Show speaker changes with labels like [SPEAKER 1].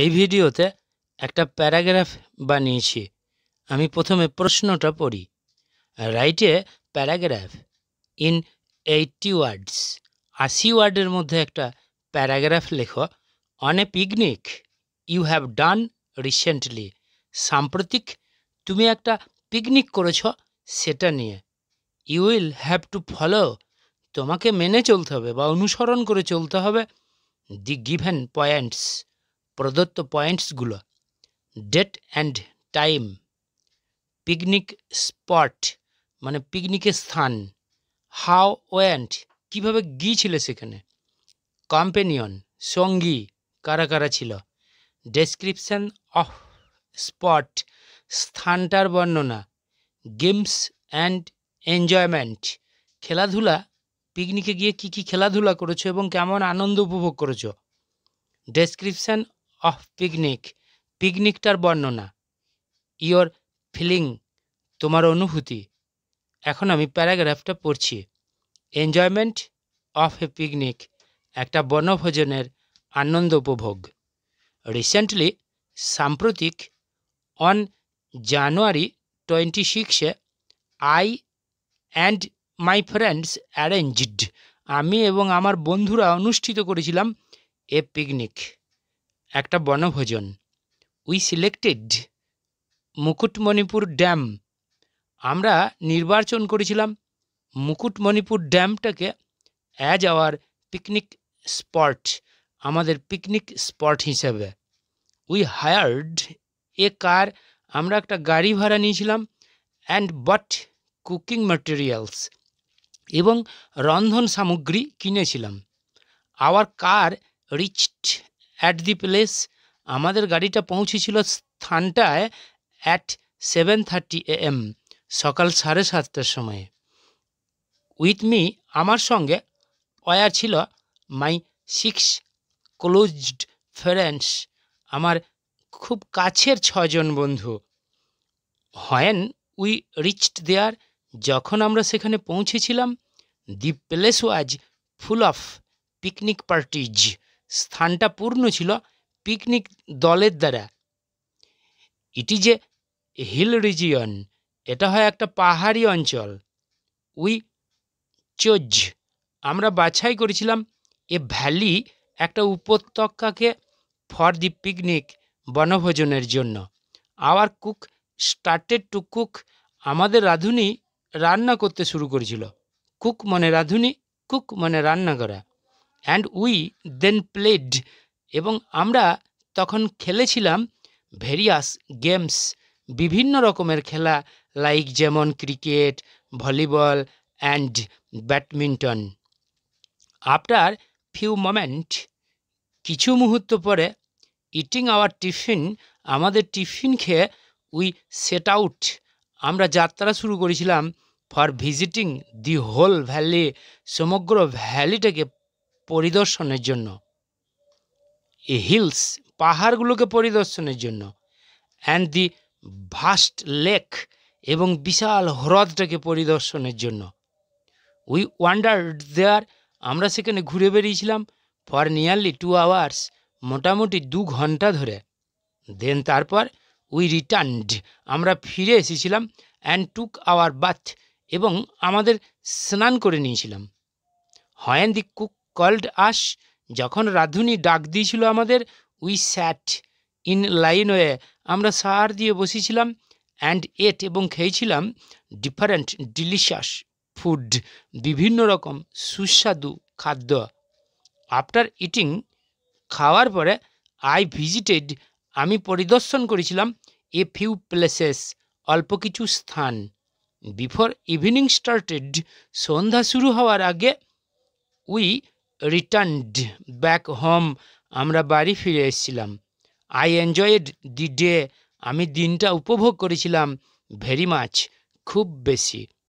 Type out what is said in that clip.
[SPEAKER 1] এই ভিডিওতে একটা প্যারাগ্রাফ বানিয়েছি আমি প্রথমে প্রশ্নটা পড়ি write a paragraph in eighty words আশি ওয়ার্ডের মধ্যে একটা প্যারাগ্রাফ লেখো on a picnic you have done recently সাম্প্রতিক তুমি একটা পিকনিক করেছ সেটা নিয়ে you will have to follow তোমাকে মেনে চলতে হবে বা অনুসরণ করে চলতে হবে দি গিভেন পয়েন্টস প্রদত্ত পয়েন্টসগুলো date and time picnic spot মানে পিকনিকের স্থান হাও ওয়েন্ট কীভাবে গিয়েছিল সেখানে কম্পেনিয়ন সঙ্গী কারা কারা ছিল ডেসক্রিপশান অফ স্পট স্থানটার বর্ণনা গেমস অ্যান্ড এনজয়মেন্ট খেলাধুলা পিকনিকে গিয়ে কি কি খেলাধুলা করেছো এবং কেমন আনন্দ উপভোগ করেছো ডেসক্রিপশান অফ পিকনিক পিকনিকটার বর্ণনা ইয়োর ফিলিং তোমার অনুভূতি এখন আমি প্যারাগ্রাফটা পড়ছি এনজয়মেন্ট অফ এ পিকনিক একটা বনভোজনের আনন্দ উপভোগ রিসেন্টলি সাম্প্রতিক অন জানুয়ারি টোয়েন্টি সিক্সে I and my friends arranged আমি এবং আমার বন্ধুরা অনুষ্ঠিত করেছিলাম এ পিকনিক একটা বনভোজন উই সিলেক্টেড মুকুটমণিপুর ড্যাম আমরা নির্বাচন করেছিলাম মুকুটমণিপুর ড্যামটাকে অ্যাজ আওয়ার পিকনিক স্পট আমাদের পিকনিক স্পট হিসেবে উই হায়ার্ড এ কার আমরা একটা গাড়ি ভাড়া নিয়েছিলাম অ্যান্ড বট কুকিং ম্যাটেরিয়ালস এবং রন্ধন সামগ্রী কিনেছিলাম our car reached at the place আমাদের গাড়িটা পৌঁছেছিল স্থানটায় অ্যাট সেভেন থার্টি এএম সকাল সাড়ে সাতটার সময়ে উইথ মি আমার সঙ্গে অয়া ছিল মাই সিক্স ক্লোজড ফ্রেন্ডস আমার খুব কাছের ছজন বন্ধু হয়েন উই রিচড দেয়ার যখন আমরা সেখানে পৌঁছেছিলাম the place was full of picnic parties স্থানটা পূর্ণ ছিল পিকনিক দলের দ্বারা ইটি যে হিল রিজিয়ন এটা হয় একটা পাহাড়ি অঞ্চল উই চোজ আমরা বাছাই করেছিলাম এ ভ্যালি একটা উপত্যকাকে ফর দি পিকনিক বনভোজনের জন্য our cook started to cook আমাদের রাঁধুনি রান্না করতে শুরু করেছিল কুক মানে রাঁধুনি কুক মানে রান্না করা অ্যান্ড উই দেন প্লেড এবং আমরা তখন খেলেছিলাম ভেরিয়াস গেমস বিভিন্ন রকমের খেলা লাইক যেমন cricket volleyball and badminton after few moment কিছু মুহূর্ত পরে ইটিং আওয়ার টিফিন আমাদের টিফিন খেয়ে উই সেট আউট আমরা যাত্রা শুরু করেছিলাম for visiting the whole valley সমগ্র ভ্যালিটাকে পরিদর্শনের জন্য এ হিলস পাহাড়গুলোকে পরিদর্শনের জন্য অ্যান্ড দি ভাস্ট লেক এবং বিশাল হ্রদটাকে পরিদর্শনের জন্য উই ওয়ান্ডার দেয়ার আমরা সেখানে ঘুরে বেরিয়েছিলাম ফর নিয়ারলি টু আওয়ার্স মোটামুটি দু ঘন্টা ধরে দেন তারপর উই রিটার্নড আমরা ফিরে এসেছিলাম অ্যান্ড টুক আওয়ার বাথ এবং আমাদের স্নান করে নিয়েছিলাম হয়েন দি কুক কল্ড আস যখন রাধুনি ডাক দিয়েছিল আমাদের we sat in line way আমরা সার দিয়ে বসেছিলাম অ্যান্ড এট এবং খেয়েছিলাম ডিফারেন্ট ডিলিশাস ফুড বিভিন্ন রকম সুস্বাদু খাদ্য আফটার ইটিং খাওয়ার পরে আই ভিজিটেড আমি পরিদর্শন করেছিলাম এ ফিউ প্লেসেস অল্প কিছু স্থান বিফোর ইভিনিং স্টার্টেড সন্ধ্যা শুরু হওয়ার আগে উই রিটার্নড ব্যাক হোম আমরা বাড়ি ফিরে এসেছিলাম আই এনজয়েড দি ডে আমি দিনটা উপভোগ করেছিলাম ভেরি মাছ খুব বেশি